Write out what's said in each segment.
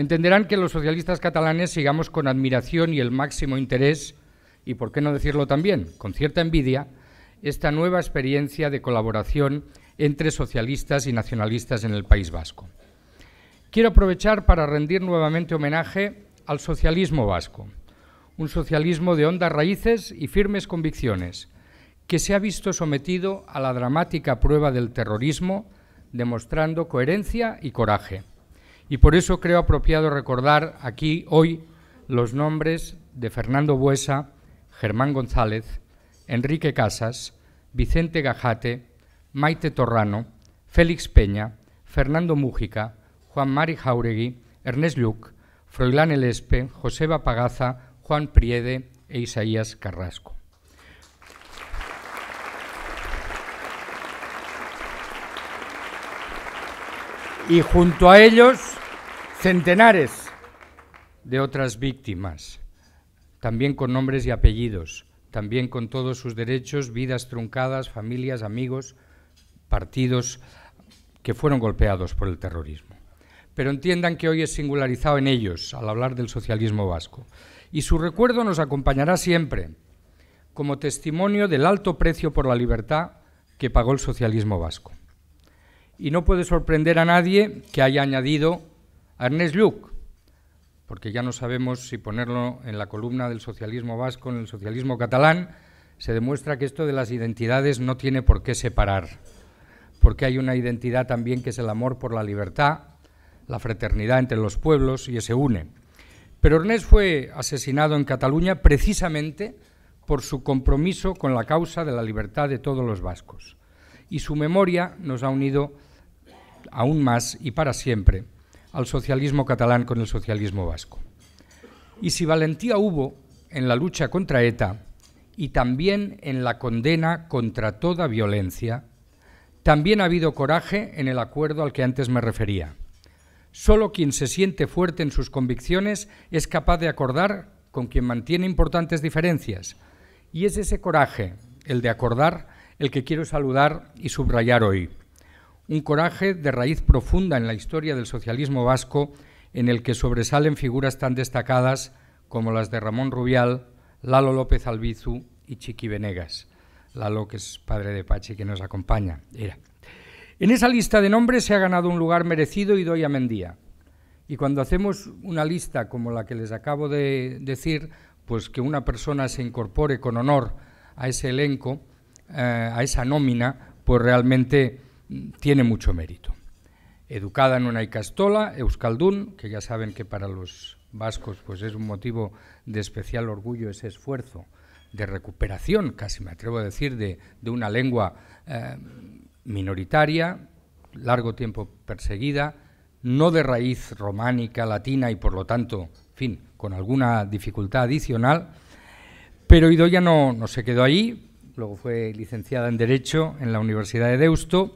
entenderán que los socialistas catalanes sigamos con admiración y el máximo interés, y por qué no decirlo también, con cierta envidia, esta nueva experiencia de colaboración entre socialistas y nacionalistas en el País Vasco. Quiero aprovechar para rendir nuevamente homenaje al socialismo vasco, un socialismo de hondas raíces y firmes convicciones, que se ha visto sometido a la dramática prueba del terrorismo, demostrando coherencia y coraje. Y por eso creo apropiado recordar aquí hoy los nombres de Fernando Buesa, Germán González, Enrique Casas, Vicente Gajate, Maite Torrano, Félix Peña, Fernando Mújica, Juan Mari Jauregui, Ernest Luc, Froilán Espe, Joseba Pagaza, Juan Priede e Isaías Carrasco. Y junto a ellos centenares de otras víctimas, también con nombres y apellidos, también con todos sus derechos, vidas truncadas, familias, amigos, partidos que fueron golpeados por el terrorismo. Pero entiendan que hoy es singularizado en ellos al hablar del socialismo vasco. Y su recuerdo nos acompañará siempre como testimonio del alto precio por la libertad que pagó el socialismo vasco. Y no puede sorprender a nadie que haya añadido Ernest Luc, porque ya no sabemos si ponerlo en la columna del socialismo vasco, en el socialismo catalán, se demuestra que esto de las identidades no tiene por qué separar, porque hay una identidad también que es el amor por la libertad, la fraternidad entre los pueblos y se une. Pero Ernest fue asesinado en Cataluña precisamente por su compromiso con la causa de la libertad de todos los vascos. Y su memoria nos ha unido aún más y para siempre al socialismo catalán con el socialismo vasco. Y si valentía hubo en la lucha contra ETA y también en la condena contra toda violencia, también ha habido coraje en el acuerdo al que antes me refería. Solo quien se siente fuerte en sus convicciones es capaz de acordar con quien mantiene importantes diferencias. Y es ese coraje, el de acordar, el que quiero saludar y subrayar hoy un coraje de raíz profunda en la historia del socialismo vasco, en el que sobresalen figuras tan destacadas como las de Ramón Rubial, Lalo López Albizu y Chiqui Venegas. Lalo, que es padre de Pache que nos acompaña, era. En esa lista de nombres se ha ganado un lugar merecido y doy a Mendía. Y cuando hacemos una lista como la que les acabo de decir, pues que una persona se incorpore con honor a ese elenco, eh, a esa nómina, pues realmente tiene mucho mérito. Educada en una Icastola, Euskaldun, que ya saben que para los vascos pues es un motivo de especial orgullo ese esfuerzo de recuperación, casi me atrevo a decir, de, una lengua eh, minoritaria, largo tiempo perseguida, no de raíz románica, latina y por lo tanto, fin, con alguna dificultad adicional. Pero Idoya no, no se quedó ahí, luego fue licenciada en Derecho en la Universidad de Deusto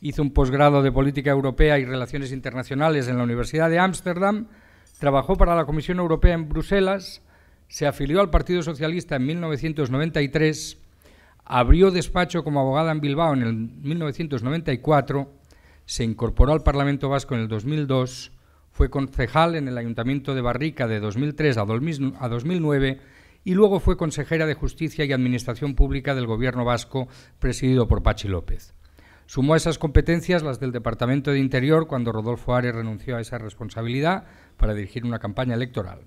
Hizo un posgrado de Política Europea y Relaciones Internacionales en la Universidad de Ámsterdam, trabajó para la Comisión Europea en Bruselas, se afilió al Partido Socialista en 1993, abrió despacho como abogada en Bilbao en el 1994, se incorporó al Parlamento Vasco en el 2002, fue concejal en el Ayuntamiento de Barrica de 2003 a 2009 y luego fue consejera de Justicia y Administración Pública del Gobierno Vasco presidido por Pachi López. Sumó a esas competencias las del Departamento de Interior cuando Rodolfo Ares renunció a esa responsabilidad para dirigir una campaña electoral.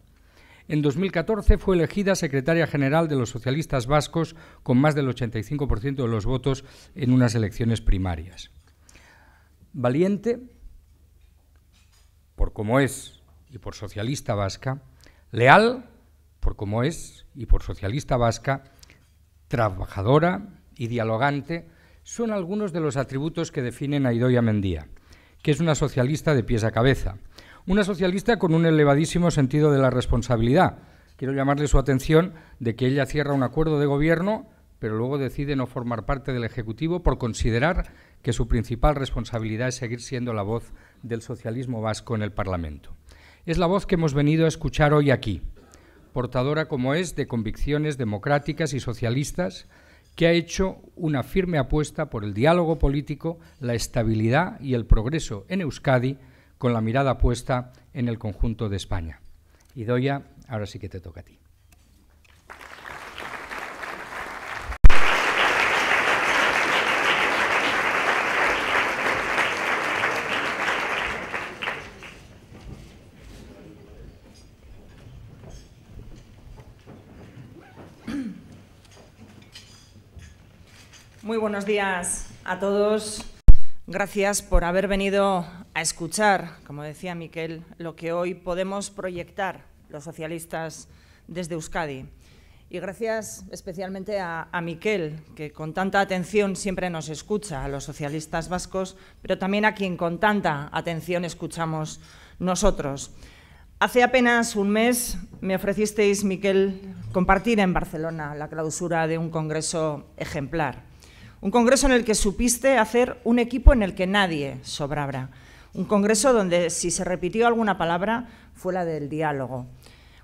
En 2014 fue elegida secretaria general de los socialistas vascos con más del 85% de los votos en unas elecciones primarias. Valiente, por como es y por socialista vasca, leal, por como es y por socialista vasca, trabajadora y dialogante, son algunos de los atributos que definen a Idoia Mendía, que es una socialista de pies a cabeza. Una socialista con un elevadísimo sentido de la responsabilidad. Quiero llamarle su atención de que ella cierra un acuerdo de gobierno, pero luego decide no formar parte del Ejecutivo por considerar que su principal responsabilidad es seguir siendo la voz del socialismo vasco en el Parlamento. Es la voz que hemos venido a escuchar hoy aquí, portadora como es de convicciones democráticas y socialistas, que ha hecho una firme apuesta por el diálogo político, la estabilidad y el progreso en Euskadi, con la mirada puesta en el conjunto de España. Y Doya, ahora sí que te toca a ti. buenos días a todos. Gracias por haber venido a escuchar, como decía Miquel, lo que hoy podemos proyectar los socialistas desde Euskadi. Y gracias especialmente a, a, Miquel, que con tanta atención siempre nos escucha, a los socialistas vascos, pero también a quien con tanta atención escuchamos nosotros. Hace apenas un mes me ofrecisteis, Miquel, compartir en Barcelona la clausura de un congreso ejemplar. Un congreso en el que supiste hacer un equipo en el que nadie sobrabra. Un congreso donde, si se repitió alguna palabra, fue la del diálogo.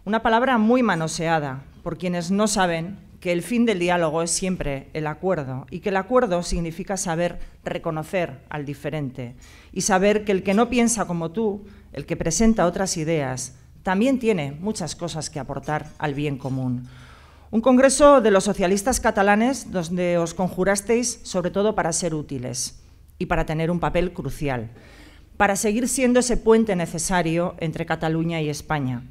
Una palabra muy manoseada por quienes no saben que el fin del diálogo es siempre el acuerdo y que el acuerdo significa saber reconocer al diferente y saber que el que no piensa como tú, el que presenta otras ideas, también tiene muchas cosas que aportar al bien común. Un congreso de los socialistas catalanes donde os conjurasteis sobre todo para ser útiles y para tener un papel crucial, para seguir siendo ese puente necesario entre Cataluña y España.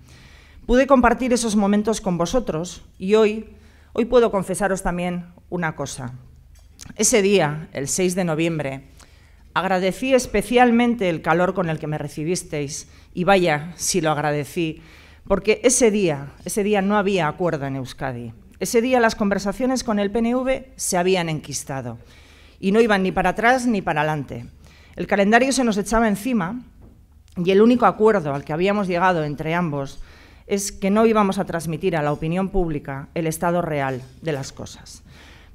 Pude compartir esos momentos con vosotros y hoy, hoy puedo confesaros también una cosa. Ese día, el 6 de noviembre, agradecí especialmente el calor con el que me recibisteis y vaya si lo agradecí porque ese día, ese día no había acuerdo en Euskadi. Ese día las conversaciones con el PNV se habían enquistado y no iban ni para atrás ni para adelante. El calendario se nos echaba encima y el único acuerdo al que habíamos llegado entre ambos es que no íbamos a transmitir a la opinión pública el estado real de las cosas.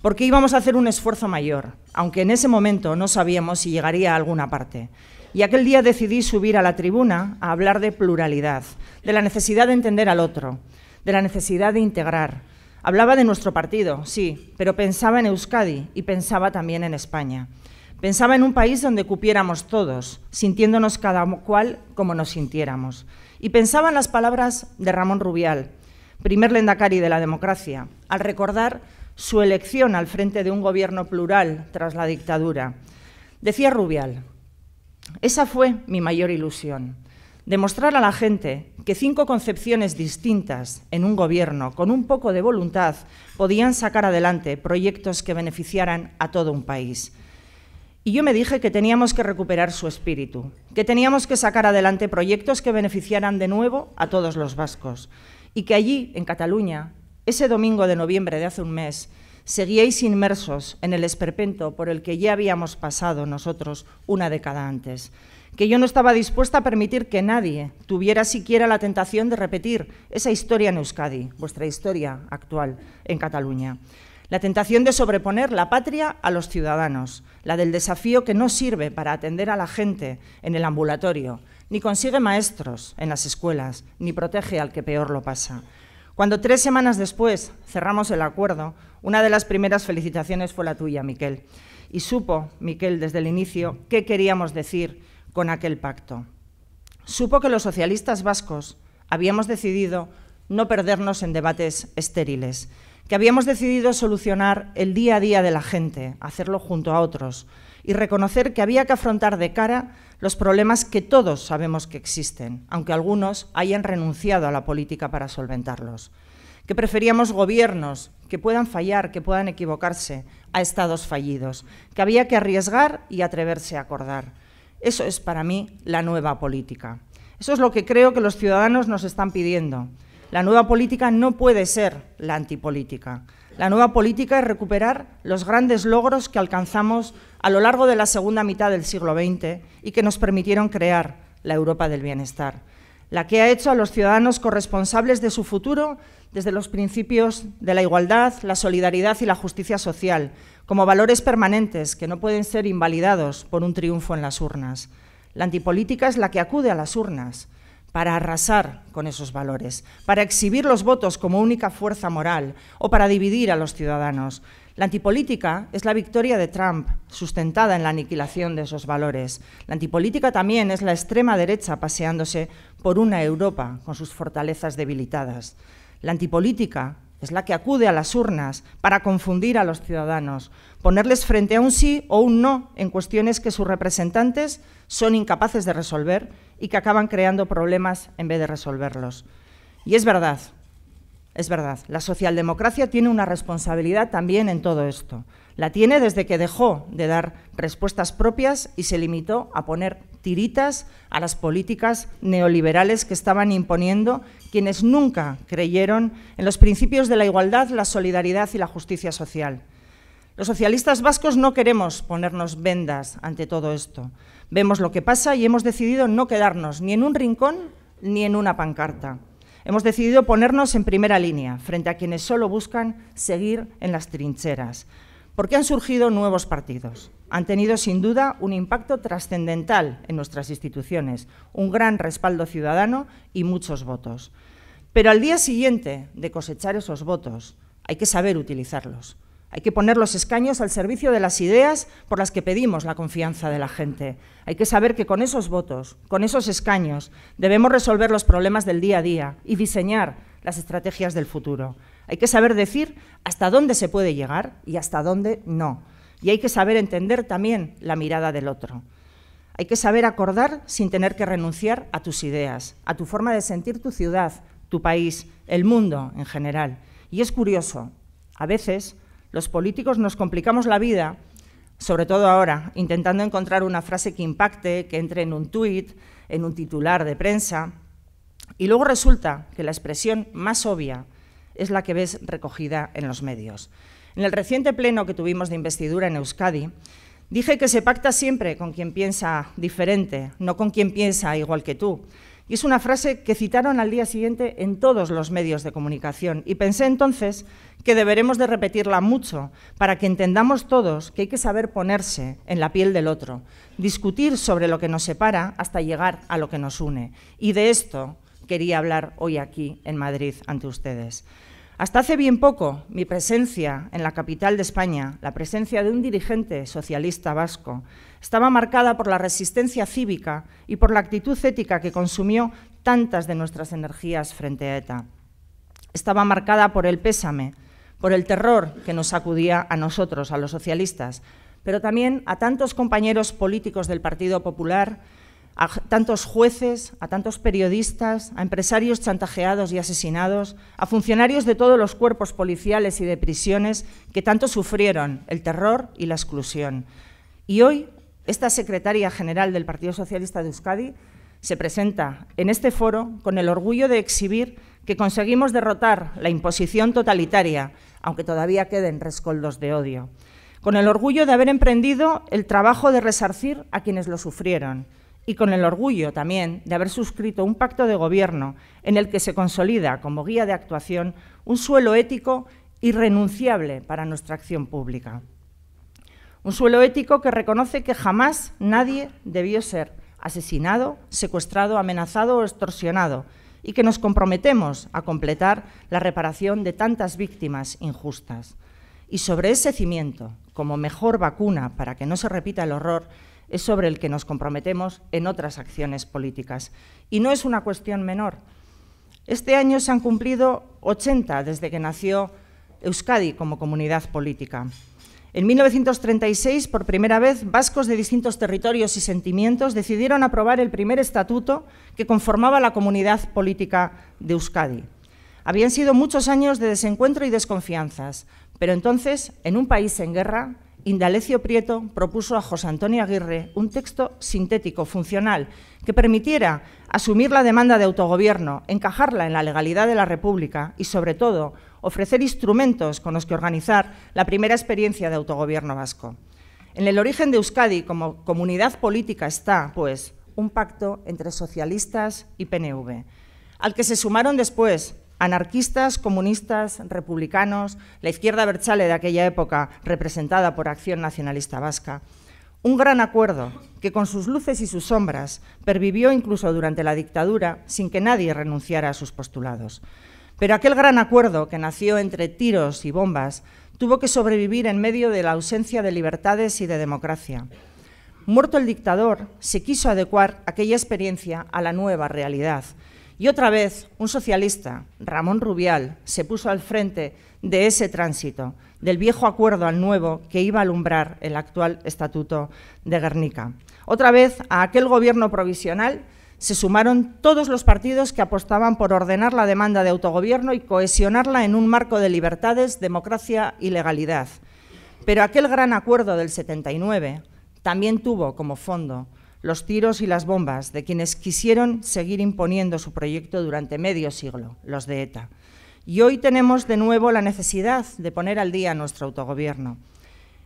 Porque íbamos a hacer un esfuerzo mayor, aunque en ese momento no sabíamos si llegaría a alguna parte. Y aquel día decidí subir a la tribuna a hablar de pluralidad, de la necesidad de entender al otro, de la necesidad de integrar. Hablaba de nuestro partido, sí, pero pensaba en Euskadi y pensaba también en España. Pensaba en un país donde cupiéramos todos, sintiéndonos cada cual como nos sintiéramos. Y pensaba en las palabras de Ramón Rubial, primer lendacari de la democracia, al recordar su elección al frente de un gobierno plural tras la dictadura. Decía Rubial, esa fue mi mayor ilusión, demostrar a la gente que cinco concepciones distintas en un gobierno con un poco de voluntad podían sacar adelante proyectos que beneficiaran a todo un país. Y yo me dije que teníamos que recuperar su espíritu, que teníamos que sacar adelante proyectos que beneficiaran de nuevo a todos los vascos y que allí, en Cataluña, ese domingo de noviembre de hace un mes, seguíais inmersos en el esperpento por el que ya habíamos pasado nosotros una década antes, que yo no estaba dispuesta a permitir que nadie tuviera siquiera la tentación de repetir esa historia en Euskadi, vuestra historia actual en Cataluña. La tentación de sobreponer la patria a los ciudadanos, la del desafío que no sirve para atender a la gente en el ambulatorio, ni consigue maestros en las escuelas, ni protege al que peor lo pasa. Cuando tres semanas después cerramos el acuerdo, una de las primeras felicitaciones fue la tuya, Miquel. Y supo, Miquel, desde el inicio, qué queríamos decir con aquel pacto. Supo que los socialistas vascos habíamos decidido no perdernos en debates estériles, que habíamos decidido solucionar el día a día de la gente, hacerlo junto a otros y reconocer que había que afrontar de cara los problemas que todos sabemos que existen, aunque algunos hayan renunciado a la política para solventarlos, que preferíamos gobiernos que puedan fallar, que puedan equivocarse, a estados fallidos, que había que arriesgar y atreverse a acordar. Eso es para mí la nueva política. Eso es lo que creo que los ciudadanos nos están pidiendo la nueva política no puede ser la antipolítica. La nueva política es recuperar los grandes logros que alcanzamos a lo largo de la segunda mitad del siglo XX y que nos permitieron crear la Europa del bienestar, la que ha hecho a los ciudadanos corresponsables de su futuro desde los principios de la igualdad, la solidaridad y la justicia social, como valores permanentes que no pueden ser invalidados por un triunfo en las urnas. La antipolítica es la que acude a las urnas, para arrasar con esos valores, para exhibir los votos como única fuerza moral o para dividir a los ciudadanos. La antipolítica es la victoria de Trump, sustentada en la aniquilación de esos valores. La antipolítica también es la extrema derecha paseándose por una Europa con sus fortalezas debilitadas. La antipolítica es la que acude a las urnas para confundir a los ciudadanos, ponerles frente a un sí o un no en cuestiones que sus representantes son incapaces de resolver y que acaban creando problemas en vez de resolverlos. Y es verdad, es verdad, la socialdemocracia tiene una responsabilidad también en todo esto. La tiene desde que dejó de dar respuestas propias y se limitó a poner tiritas a las políticas neoliberales que estaban imponiendo quienes nunca creyeron en los principios de la igualdad, la solidaridad y la justicia social. Los socialistas vascos no queremos ponernos vendas ante todo esto. Vemos lo que pasa y hemos decidido no quedarnos ni en un rincón ni en una pancarta. Hemos decidido ponernos en primera línea frente a quienes solo buscan seguir en las trincheras, porque han surgido nuevos partidos. Han tenido sin duda un impacto trascendental en nuestras instituciones, un gran respaldo ciudadano y muchos votos. Pero al día siguiente de cosechar esos votos, hay que saber utilizarlos. Hay que poner los escaños al servicio de las ideas por las que pedimos la confianza de la gente. Hay que saber que con esos votos, con esos escaños, debemos resolver los problemas del día a día y diseñar las estrategias del futuro. Hay que saber decir hasta dónde se puede llegar y hasta dónde no. Y hay que saber entender también la mirada del otro. Hay que saber acordar sin tener que renunciar a tus ideas, a tu forma de sentir tu ciudad, tu país, el mundo en general. Y es curioso, a veces los políticos nos complicamos la vida, sobre todo ahora, intentando encontrar una frase que impacte, que entre en un tuit, en un titular de prensa, y luego resulta que la expresión más obvia es la que ves recogida en los medios. En el reciente pleno que tuvimos de investidura en Euskadi, dije que se pacta siempre con quien piensa diferente, no con quien piensa igual que tú. Y es una frase que citaron al día siguiente en todos los medios de comunicación. Y pensé entonces que deberemos de repetirla mucho para que entendamos todos que hay que saber ponerse en la piel del otro, discutir sobre lo que nos separa hasta llegar a lo que nos une. Y de esto quería hablar hoy aquí en Madrid ante ustedes. Hasta hace bien poco, mi presencia en la capital de España, la presencia de un dirigente socialista vasco, estaba marcada por la resistencia cívica y por la actitud ética que consumió tantas de nuestras energías frente a ETA. Estaba marcada por el pésame, por el terror que nos sacudía a nosotros, a los socialistas, pero también a tantos compañeros políticos del Partido Popular a tantos jueces, a tantos periodistas, a empresarios chantajeados y asesinados, a funcionarios de todos los cuerpos policiales y de prisiones que tanto sufrieron el terror y la exclusión. Y hoy, esta secretaria general del Partido Socialista de Euskadi se presenta en este foro con el orgullo de exhibir que conseguimos derrotar la imposición totalitaria, aunque todavía queden rescoldos de odio, con el orgullo de haber emprendido el trabajo de resarcir a quienes lo sufrieron y con el orgullo también de haber suscrito un pacto de gobierno en el que se consolida como guía de actuación un suelo ético irrenunciable para nuestra acción pública. Un suelo ético que reconoce que jamás nadie debió ser asesinado, secuestrado, amenazado o extorsionado y que nos comprometemos a completar la reparación de tantas víctimas injustas. Y sobre ese cimiento, como mejor vacuna para que no se repita el horror, es sobre el que nos comprometemos en otras acciones políticas. Y no es una cuestión menor. Este año se han cumplido 80 desde que nació Euskadi como comunidad política. En 1936, por primera vez, vascos de distintos territorios y sentimientos decidieron aprobar el primer estatuto que conformaba la comunidad política de Euskadi. Habían sido muchos años de desencuentro y desconfianzas, pero entonces, en un país en guerra, Indalecio Prieto propuso a José Antonio Aguirre un texto sintético, funcional, que permitiera asumir la demanda de autogobierno, encajarla en la legalidad de la República y, sobre todo, ofrecer instrumentos con los que organizar la primera experiencia de autogobierno vasco. En el origen de Euskadi como comunidad política está, pues, un pacto entre socialistas y PNV, al que se sumaron después Anarquistas, comunistas, republicanos, la izquierda berchale de aquella época, representada por Acción Nacionalista Vasca. Un gran acuerdo que con sus luces y sus sombras pervivió incluso durante la dictadura sin que nadie renunciara a sus postulados. Pero aquel gran acuerdo que nació entre tiros y bombas tuvo que sobrevivir en medio de la ausencia de libertades y de democracia. Muerto el dictador, se quiso adecuar aquella experiencia a la nueva realidad y otra vez, un socialista, Ramón Rubial, se puso al frente de ese tránsito, del viejo acuerdo al nuevo que iba a alumbrar el actual Estatuto de Guernica. Otra vez, a aquel gobierno provisional se sumaron todos los partidos que apostaban por ordenar la demanda de autogobierno y cohesionarla en un marco de libertades, democracia y legalidad. Pero aquel gran acuerdo del 79 también tuvo como fondo los tiros y las bombas de quienes quisieron seguir imponiendo su proyecto durante medio siglo, los de ETA. Y hoy tenemos de nuevo la necesidad de poner al día nuestro autogobierno.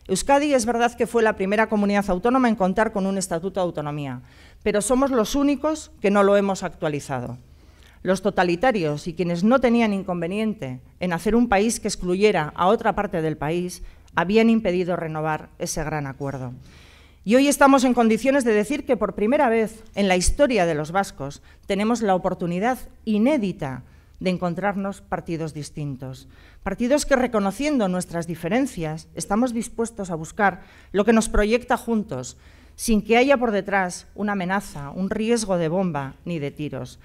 Euskadi es verdad que fue la primera comunidad autónoma en contar con un estatuto de autonomía, pero somos los únicos que no lo hemos actualizado. Los totalitarios y quienes no tenían inconveniente en hacer un país que excluyera a otra parte del país habían impedido renovar ese gran acuerdo. Y hoy estamos en condiciones de decir que por primera vez en la historia de los vascos tenemos la oportunidad inédita de encontrarnos partidos distintos, partidos que reconociendo nuestras diferencias estamos dispuestos a buscar lo que nos proyecta juntos, sin que haya por detrás una amenaza, un riesgo de bomba ni de tiros.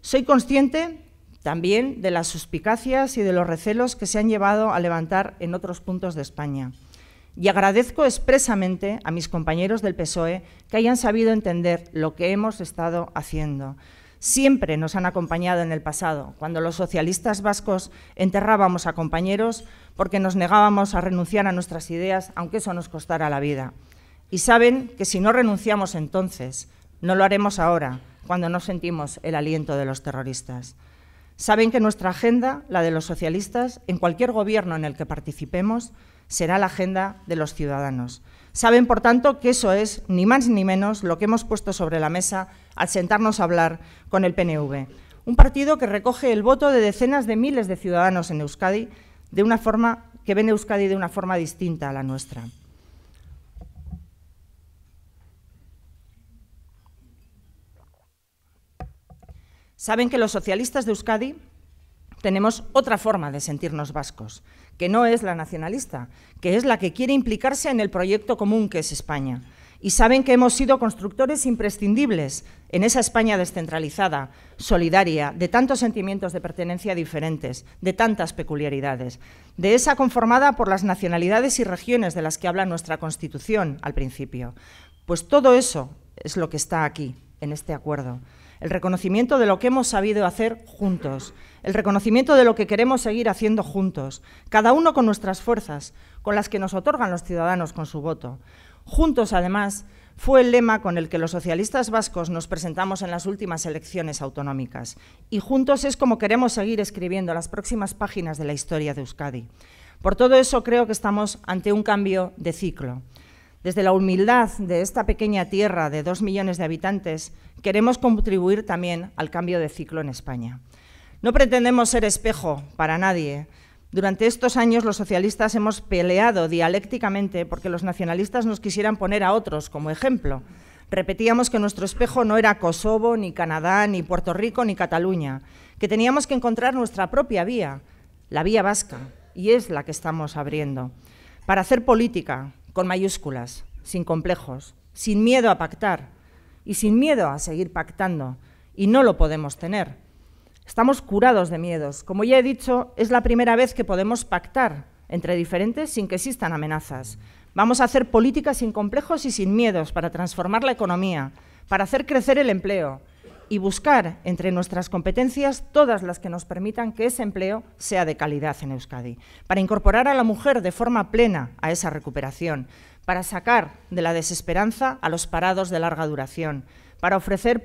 Soy consciente también de las suspicacias y de los recelos que se han llevado a levantar en otros puntos de España y agradezco expresamente a mis compañeros del PSOE que hayan sabido entender lo que hemos estado haciendo. Siempre nos han acompañado en el pasado, cuando los socialistas vascos enterrábamos a compañeros porque nos negábamos a renunciar a nuestras ideas, aunque eso nos costara la vida. Y saben que si no renunciamos entonces, no lo haremos ahora, cuando no sentimos el aliento de los terroristas. Saben que nuestra agenda, la de los socialistas, en cualquier gobierno en el que participemos, será la agenda de los ciudadanos. Saben, por tanto, que eso es ni más ni menos lo que hemos puesto sobre la mesa al sentarnos a hablar con el PNV. Un partido que recoge el voto de decenas de miles de ciudadanos en Euskadi de una forma que ven Euskadi de una forma distinta a la nuestra. Saben que los socialistas de Euskadi tenemos otra forma de sentirnos vascos que no es la nacionalista, que es la que quiere implicarse en el proyecto común que es España. Y saben que hemos sido constructores imprescindibles en esa España descentralizada, solidaria, de tantos sentimientos de pertenencia diferentes, de tantas peculiaridades, de esa conformada por las nacionalidades y regiones de las que habla nuestra Constitución al principio. Pues todo eso es lo que está aquí, en este acuerdo el reconocimiento de lo que hemos sabido hacer juntos, el reconocimiento de lo que queremos seguir haciendo juntos, cada uno con nuestras fuerzas, con las que nos otorgan los ciudadanos con su voto. Juntos, además, fue el lema con el que los socialistas vascos nos presentamos en las últimas elecciones autonómicas. Y juntos es como queremos seguir escribiendo las próximas páginas de la historia de Euskadi. Por todo eso creo que estamos ante un cambio de ciclo. Desde la humildad de esta pequeña tierra de dos millones de habitantes, queremos contribuir también al cambio de ciclo en España. No pretendemos ser espejo para nadie. Durante estos años los socialistas hemos peleado dialécticamente porque los nacionalistas nos quisieran poner a otros como ejemplo. Repetíamos que nuestro espejo no era Kosovo, ni Canadá, ni Puerto Rico, ni Cataluña, que teníamos que encontrar nuestra propia vía, la vía vasca, y es la que estamos abriendo. Para hacer política, con mayúsculas, sin complejos, sin miedo a pactar y sin miedo a seguir pactando. Y no lo podemos tener. Estamos curados de miedos. Como ya he dicho, es la primera vez que podemos pactar entre diferentes sin que existan amenazas. Vamos a hacer políticas sin complejos y sin miedos para transformar la economía, para hacer crecer el empleo, y buscar entre nuestras competencias todas las que nos permitan que ese empleo sea de calidad en Euskadi, para incorporar a la mujer de forma plena a esa recuperación, para sacar de la desesperanza a los parados de larga duración, para ofrecer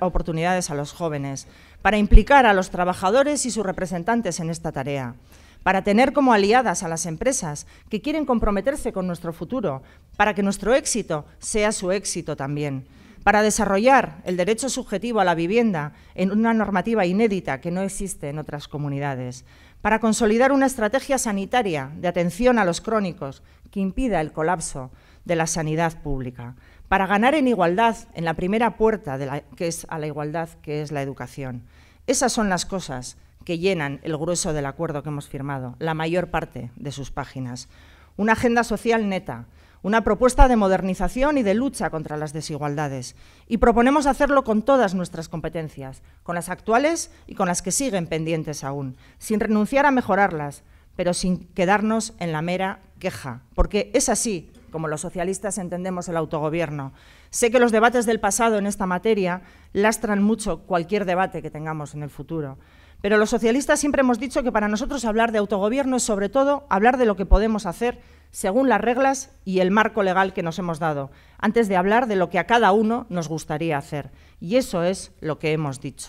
oportunidades a los jóvenes, para implicar a los trabajadores y sus representantes en esta tarea, para tener como aliadas a las empresas que quieren comprometerse con nuestro futuro, para que nuestro éxito sea su éxito también para desarrollar el derecho subjetivo a la vivienda en una normativa inédita que no existe en otras comunidades, para consolidar una estrategia sanitaria de atención a los crónicos que impida el colapso de la sanidad pública, para ganar en igualdad en la primera puerta que es a la igualdad que es la educación. Esas son las cosas que llenan el grueso del acuerdo que hemos firmado, la mayor parte de sus páginas. Una agenda social neta, una propuesta de modernización y de lucha contra las desigualdades. Y proponemos hacerlo con todas nuestras competencias, con las actuales y con las que siguen pendientes aún, sin renunciar a mejorarlas, pero sin quedarnos en la mera queja, porque es así como los socialistas entendemos el autogobierno. Sé que los debates del pasado en esta materia lastran mucho cualquier debate que tengamos en el futuro. Pero los socialistas siempre hemos dicho que para nosotros hablar de autogobierno es sobre todo hablar de lo que podemos hacer según las reglas y el marco legal que nos hemos dado, antes de hablar de lo que a cada uno nos gustaría hacer. Y eso es lo que hemos dicho.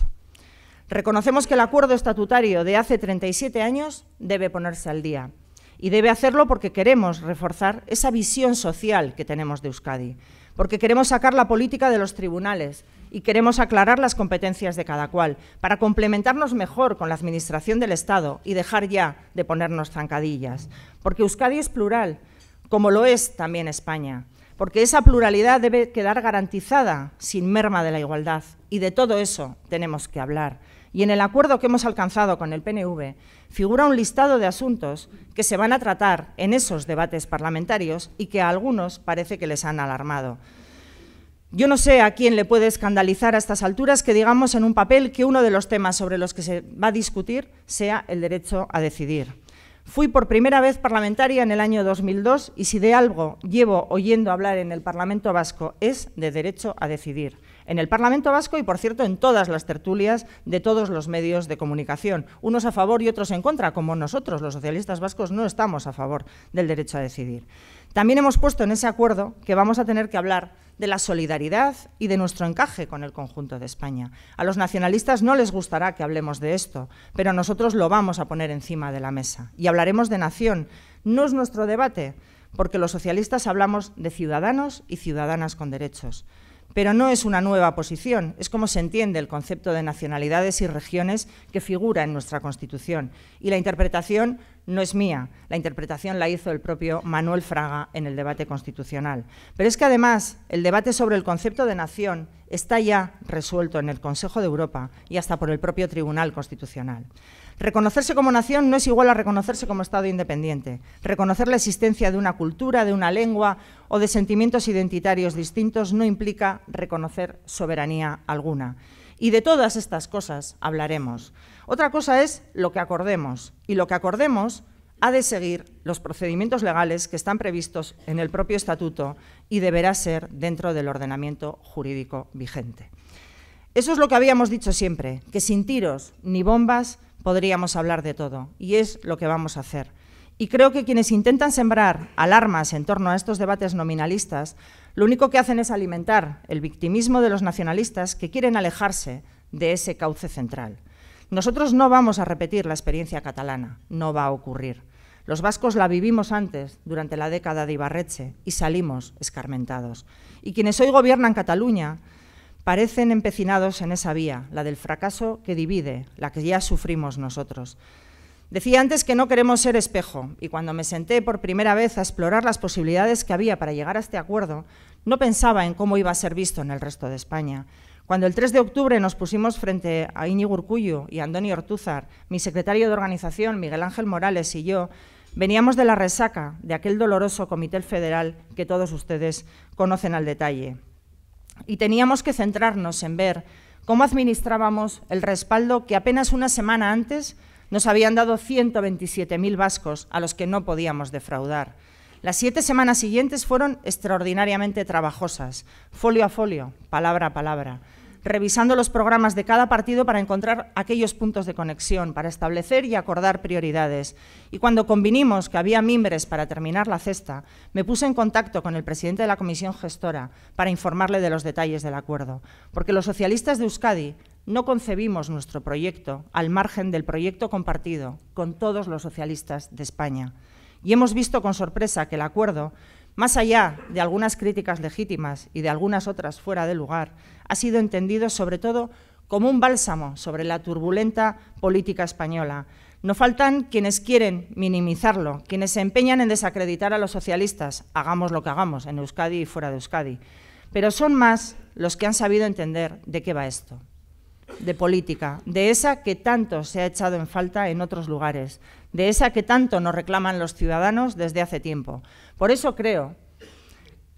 Reconocemos que el acuerdo estatutario de hace 37 años debe ponerse al día. Y debe hacerlo porque queremos reforzar esa visión social que tenemos de Euskadi, porque queremos sacar la política de los tribunales y queremos aclarar las competencias de cada cual, para complementarnos mejor con la Administración del Estado y dejar ya de ponernos zancadillas. Porque Euskadi es plural, como lo es también España, porque esa pluralidad debe quedar garantizada sin merma de la igualdad, y de todo eso tenemos que hablar. Y en el acuerdo que hemos alcanzado con el PNV figura un listado de asuntos que se van a tratar en esos debates parlamentarios y que a algunos parece que les han alarmado. Yo no sé a quién le puede escandalizar a estas alturas que digamos en un papel que uno de los temas sobre los que se va a discutir sea el derecho a decidir. Fui por primera vez parlamentaria en el año 2002 y si de algo llevo oyendo hablar en el Parlamento Vasco es de derecho a decidir en el Parlamento Vasco y, por cierto, en todas las tertulias de todos los medios de comunicación, unos a favor y otros en contra, como nosotros, los socialistas vascos, no estamos a favor del derecho a decidir. También hemos puesto en ese acuerdo que vamos a tener que hablar de la solidaridad y de nuestro encaje con el conjunto de España. A los nacionalistas no les gustará que hablemos de esto, pero nosotros lo vamos a poner encima de la mesa. Y hablaremos de nación. No es nuestro debate, porque los socialistas hablamos de ciudadanos y ciudadanas con derechos pero no es una nueva posición, es como se entiende el concepto de nacionalidades y regiones que figura en nuestra Constitución. Y la interpretación no es mía, la interpretación la hizo el propio Manuel Fraga en el debate constitucional. Pero es que además el debate sobre el concepto de nación está ya resuelto en el Consejo de Europa y hasta por el propio Tribunal Constitucional. Reconocerse como nación no es igual a reconocerse como Estado independiente. Reconocer la existencia de una cultura, de una lengua o de sentimientos identitarios distintos no implica reconocer soberanía alguna. Y de todas estas cosas hablaremos. Otra cosa es lo que acordemos. Y lo que acordemos ha de seguir los procedimientos legales que están previstos en el propio estatuto y deberá ser dentro del ordenamiento jurídico vigente. Eso es lo que habíamos dicho siempre, que sin tiros ni bombas podríamos hablar de todo, y es lo que vamos a hacer. Y creo que quienes intentan sembrar alarmas en torno a estos debates nominalistas, lo único que hacen es alimentar el victimismo de los nacionalistas que quieren alejarse de ese cauce central. Nosotros no vamos a repetir la experiencia catalana, no va a ocurrir. Los vascos la vivimos antes, durante la década de Ibarreche, y salimos escarmentados. Y quienes hoy gobiernan Cataluña parecen empecinados en esa vía, la del fracaso que divide, la que ya sufrimos nosotros. Decía antes que no queremos ser espejo, y cuando me senté por primera vez a explorar las posibilidades que había para llegar a este acuerdo, no pensaba en cómo iba a ser visto en el resto de España. Cuando el 3 de octubre nos pusimos frente a Iñigo Urcuyo y Antonio Ortúzar, mi secretario de organización, Miguel Ángel Morales y yo, veníamos de la resaca de aquel doloroso Comité Federal que todos ustedes conocen al detalle y teníamos que centrarnos en ver cómo administrábamos el respaldo que apenas una semana antes nos habían dado 127.000 vascos a los que no podíamos defraudar. Las siete semanas siguientes fueron extraordinariamente trabajosas, folio a folio, palabra a palabra revisando los programas de cada partido para encontrar aquellos puntos de conexión, para establecer y acordar prioridades. Y cuando convinimos que había mimbres para terminar la cesta, me puse en contacto con el presidente de la comisión gestora para informarle de los detalles del acuerdo, porque los socialistas de Euskadi no concebimos nuestro proyecto al margen del proyecto compartido con todos los socialistas de España. Y hemos visto con sorpresa que el acuerdo más allá de algunas críticas legítimas y de algunas otras fuera de lugar, ha sido entendido sobre todo como un bálsamo sobre la turbulenta política española. No faltan quienes quieren minimizarlo, quienes se empeñan en desacreditar a los socialistas, hagamos lo que hagamos, en Euskadi y fuera de Euskadi. Pero son más los que han sabido entender de qué va esto, de política, de esa que tanto se ha echado en falta en otros lugares, de esa que tanto nos reclaman los ciudadanos desde hace tiempo. Por eso creo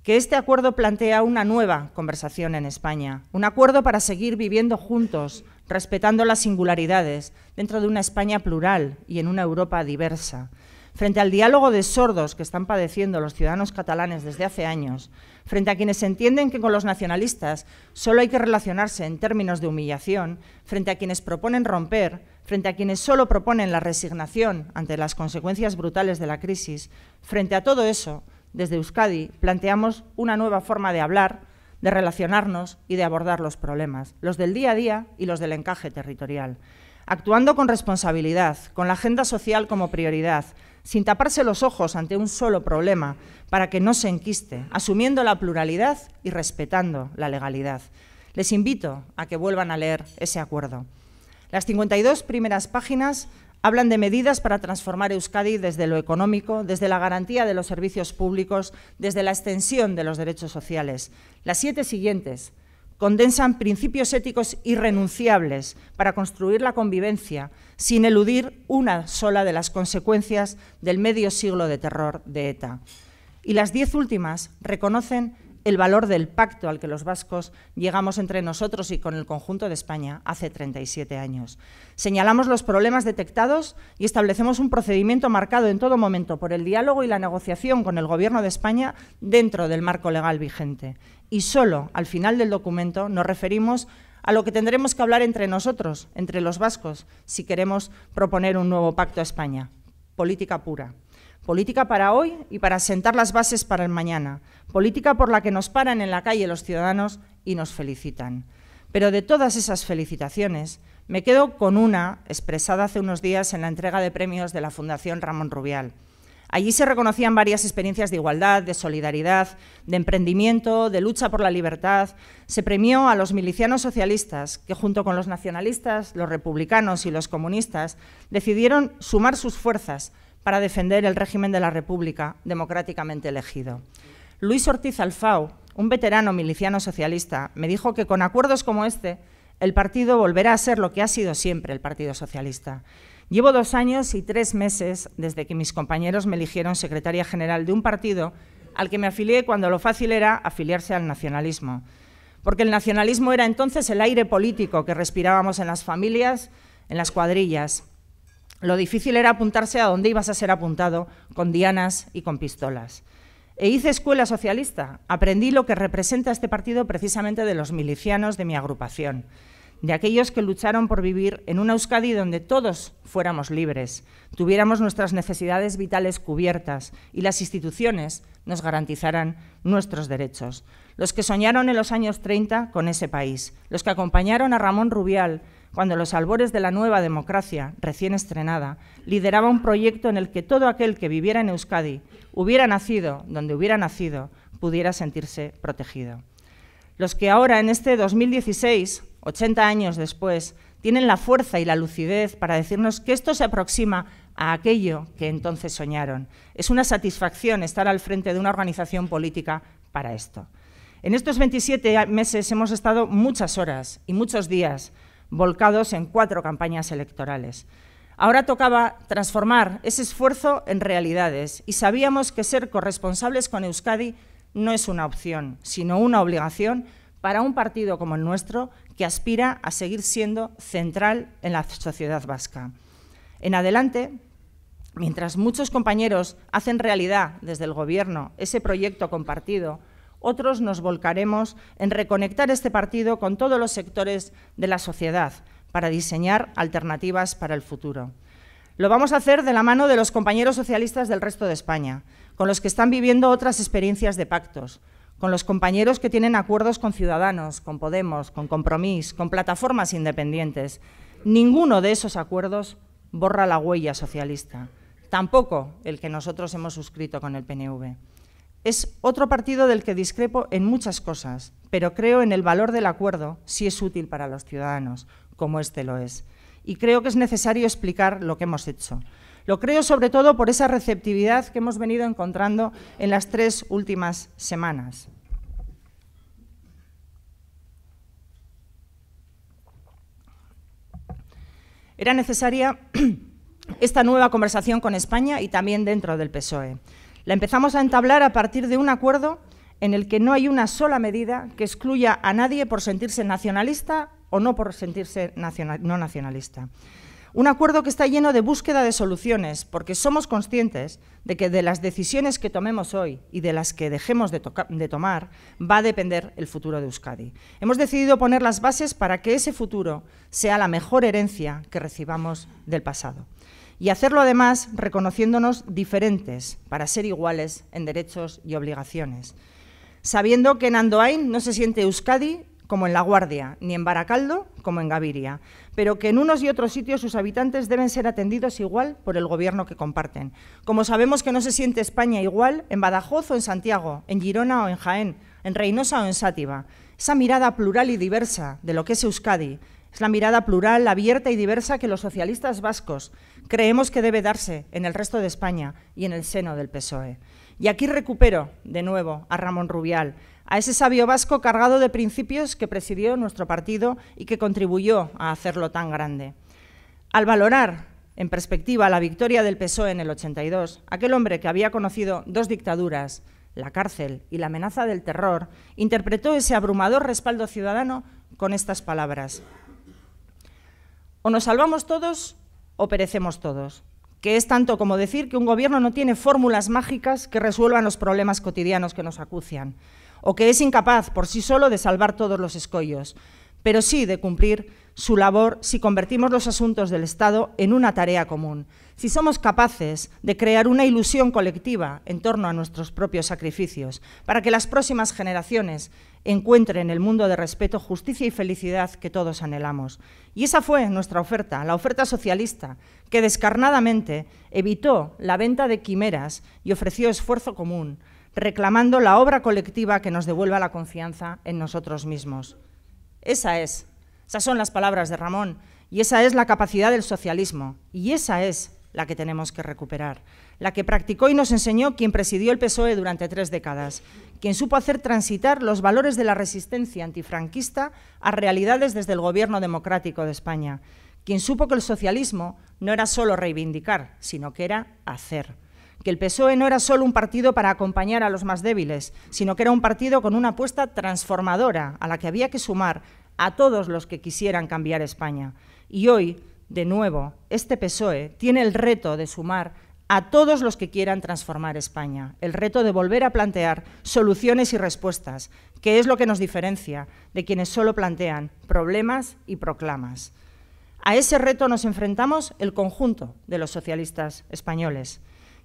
que este acuerdo plantea una nueva conversación en España, un acuerdo para seguir viviendo juntos, respetando las singularidades, dentro de una España plural y en una Europa diversa frente al diálogo de sordos que están padeciendo los ciudadanos catalanes desde hace años, frente a quienes entienden que con los nacionalistas solo hay que relacionarse en términos de humillación, frente a quienes proponen romper, frente a quienes solo proponen la resignación ante las consecuencias brutales de la crisis, frente a todo eso, desde Euskadi planteamos una nueva forma de hablar, de relacionarnos y de abordar los problemas, los del día a día y los del encaje territorial actuando con responsabilidad, con la agenda social como prioridad, sin taparse los ojos ante un solo problema, para que no se enquiste, asumiendo la pluralidad y respetando la legalidad. Les invito a que vuelvan a leer ese acuerdo. Las 52 primeras páginas hablan de medidas para transformar Euskadi desde lo económico, desde la garantía de los servicios públicos, desde la extensión de los derechos sociales. Las siete siguientes condensan principios éticos irrenunciables para construir la convivencia, sin eludir una sola de las consecuencias del medio siglo de terror de ETA. Y las diez últimas reconocen el valor del pacto al que los vascos llegamos entre nosotros y con el conjunto de España hace 37 años. Señalamos los problemas detectados y establecemos un procedimiento marcado en todo momento por el diálogo y la negociación con el Gobierno de España dentro del marco legal vigente. Y solo al final del documento nos referimos a lo que tendremos que hablar entre nosotros, entre los vascos, si queremos proponer un nuevo pacto a España. Política pura. Política para hoy y para sentar las bases para el mañana. Política por la que nos paran en la calle los ciudadanos y nos felicitan. Pero de todas esas felicitaciones, me quedo con una expresada hace unos días en la entrega de premios de la Fundación Ramón Rubial. Allí se reconocían varias experiencias de igualdad, de solidaridad, de emprendimiento, de lucha por la libertad. Se premió a los milicianos socialistas, que junto con los nacionalistas, los republicanos y los comunistas decidieron sumar sus fuerzas para defender el régimen de la República democráticamente elegido. Luis Ortiz Alfao, un veterano miliciano socialista, me dijo que con acuerdos como este, el partido volverá a ser lo que ha sido siempre el Partido Socialista. Llevo dos años y tres meses desde que mis compañeros me eligieron secretaria general de un partido al que me afilié cuando lo fácil era afiliarse al nacionalismo. Porque el nacionalismo era entonces el aire político que respirábamos en las familias, en las cuadrillas, lo difícil era apuntarse a dónde ibas a ser apuntado, con dianas y con pistolas. E hice escuela socialista. Aprendí lo que representa este partido precisamente de los milicianos de mi agrupación, de aquellos que lucharon por vivir en una Euskadi donde todos fuéramos libres, tuviéramos nuestras necesidades vitales cubiertas y las instituciones nos garantizaran nuestros derechos. Los que soñaron en los años 30 con ese país, los que acompañaron a Ramón Rubial cuando los albores de la nueva democracia, recién estrenada, lideraba un proyecto en el que todo aquel que viviera en Euskadi, hubiera nacido donde hubiera nacido, pudiera sentirse protegido. Los que ahora, en este 2016, 80 años después, tienen la fuerza y la lucidez para decirnos que esto se aproxima a aquello que entonces soñaron. Es una satisfacción estar al frente de una organización política para esto. En estos 27 meses hemos estado muchas horas y muchos días volcados en cuatro campañas electorales. Ahora tocaba transformar ese esfuerzo en realidades y sabíamos que ser corresponsables con Euskadi no es una opción, sino una obligación para un partido como el nuestro que aspira a seguir siendo central en la sociedad vasca. En adelante, mientras muchos compañeros hacen realidad desde el Gobierno ese proyecto compartido, otros nos volcaremos en reconectar este partido con todos los sectores de la sociedad para diseñar alternativas para el futuro. Lo vamos a hacer de la mano de los compañeros socialistas del resto de España, con los que están viviendo otras experiencias de pactos, con los compañeros que tienen acuerdos con Ciudadanos, con Podemos, con Compromís, con plataformas independientes. Ninguno de esos acuerdos borra la huella socialista, tampoco el que nosotros hemos suscrito con el PNV. Es otro partido del que discrepo en muchas cosas, pero creo en el valor del acuerdo si es útil para los ciudadanos, como este lo es. Y creo que es necesario explicar lo que hemos hecho. Lo creo sobre todo por esa receptividad que hemos venido encontrando en las tres últimas semanas. Era necesaria esta nueva conversación con España y también dentro del PSOE. La empezamos a entablar a partir de un acuerdo en el que no hay una sola medida que excluya a nadie por sentirse nacionalista o no por sentirse no nacionalista. Un acuerdo que está lleno de búsqueda de soluciones, porque somos conscientes de que de las decisiones que tomemos hoy y de las que dejemos de, tomar va a depender el futuro de Euskadi. Hemos decidido poner las bases para que ese futuro sea la mejor herencia que recibamos del pasado y hacerlo además reconociéndonos diferentes para ser iguales en derechos y obligaciones, sabiendo que en Andoain no se siente Euskadi como en La Guardia, ni en Baracaldo como en Gaviria, pero que en unos y otros sitios sus habitantes deben ser atendidos igual por el gobierno que comparten. Como sabemos que no se siente España igual en Badajoz o en Santiago, en Girona o en Jaén, en Reynosa o en Sátiva. Esa mirada plural y diversa de lo que es Euskadi, es la mirada plural, abierta y diversa que los socialistas vascos creemos que debe darse en el resto de España y en el seno del PSOE. Y aquí recupero de nuevo a Ramón Rubial, a ese sabio vasco cargado de principios que presidió nuestro partido y que contribuyó a hacerlo tan grande. Al valorar en perspectiva la victoria del PSOE en el 82, aquel hombre que había conocido dos dictaduras, la cárcel y la amenaza del terror, interpretó ese abrumador respaldo ciudadano con estas palabras. O nos salvamos todos o perecemos todos, que es tanto como decir que un gobierno no tiene fórmulas mágicas que resuelvan los problemas cotidianos que nos acucian, o que es incapaz por sí solo de salvar todos los escollos, pero sí de cumplir su labor si convertimos los asuntos del Estado en una tarea común, si somos capaces de crear una ilusión colectiva en torno a nuestros propios sacrificios, para que las próximas generaciones encuentren el mundo de respeto, justicia y felicidad que todos anhelamos. Y esa fue nuestra oferta, la oferta socialista, que descarnadamente evitó la venta de quimeras y ofreció esfuerzo común, reclamando la obra colectiva que nos devuelva la confianza en nosotros mismos. Esa es esas son las palabras de Ramón. Y esa es la capacidad del socialismo. Y esa es la que tenemos que recuperar. La que practicó y nos enseñó quien presidió el PSOE durante tres décadas. Quien supo hacer transitar los valores de la resistencia antifranquista a realidades desde el gobierno democrático de España. Quien supo que el socialismo no era solo reivindicar, sino que era hacer que el PSOE no era solo un partido para acompañar a los más débiles, sino que era un partido con una apuesta transformadora a la que había que sumar a todos los que quisieran cambiar España. Y hoy, de nuevo, este PSOE tiene el reto de sumar a todos los que quieran transformar España, el reto de volver a plantear soluciones y respuestas, que es lo que nos diferencia de quienes solo plantean problemas y proclamas. A ese reto nos enfrentamos el conjunto de los socialistas españoles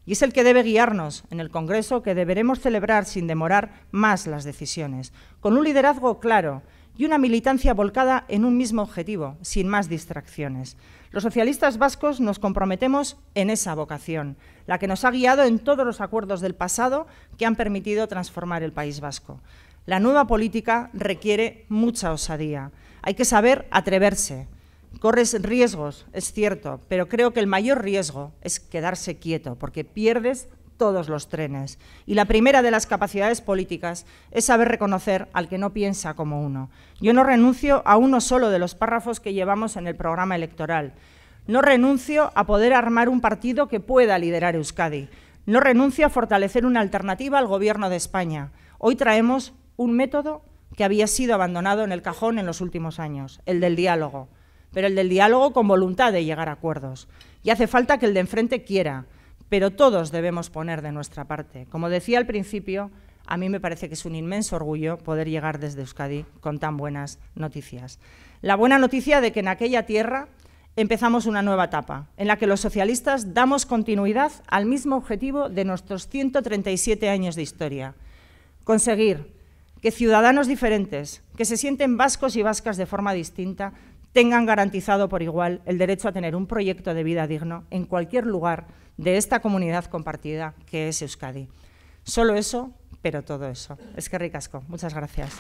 y es el que debe guiarnos en el Congreso que deberemos celebrar sin demorar más las decisiones, con un liderazgo claro y una militancia volcada en un mismo objetivo, sin más distracciones. Los socialistas vascos nos comprometemos en esa vocación, la que nos ha guiado en todos los acuerdos del pasado que han permitido transformar el País vasco. La nueva política requiere mucha osadía. Hay que saber atreverse. Corres riesgos, es cierto, pero creo que el mayor riesgo es quedarse quieto, porque pierdes todos los trenes. Y la primera de las capacidades políticas es saber reconocer al que no piensa como uno. Yo no renuncio a uno solo de los párrafos que llevamos en el programa electoral. No renuncio a poder armar un partido que pueda liderar Euskadi. No renuncio a fortalecer una alternativa al Gobierno de España. Hoy traemos un método que había sido abandonado en el cajón en los últimos años, el del diálogo. Pero el del diálogo con voluntad de llegar a acuerdos. Y hace falta que el de enfrente quiera, pero todos debemos poner de nuestra parte. Como decía al principio, a mí me parece que es un inmenso orgullo poder llegar desde Euskadi con tan buenas noticias. La buena noticia de que en aquella tierra empezamos una nueva etapa, en la que los socialistas damos continuidad al mismo objetivo de nuestros 137 años de historia, conseguir que ciudadanos diferentes, que se sienten vascos y vascas de forma distinta, tengan garantizado por igual el derecho a tener un proyecto de vida digno en cualquier lugar de esta comunidad compartida que es Euskadi. Solo eso, pero todo eso. Es que ricasco. Muchas gracias.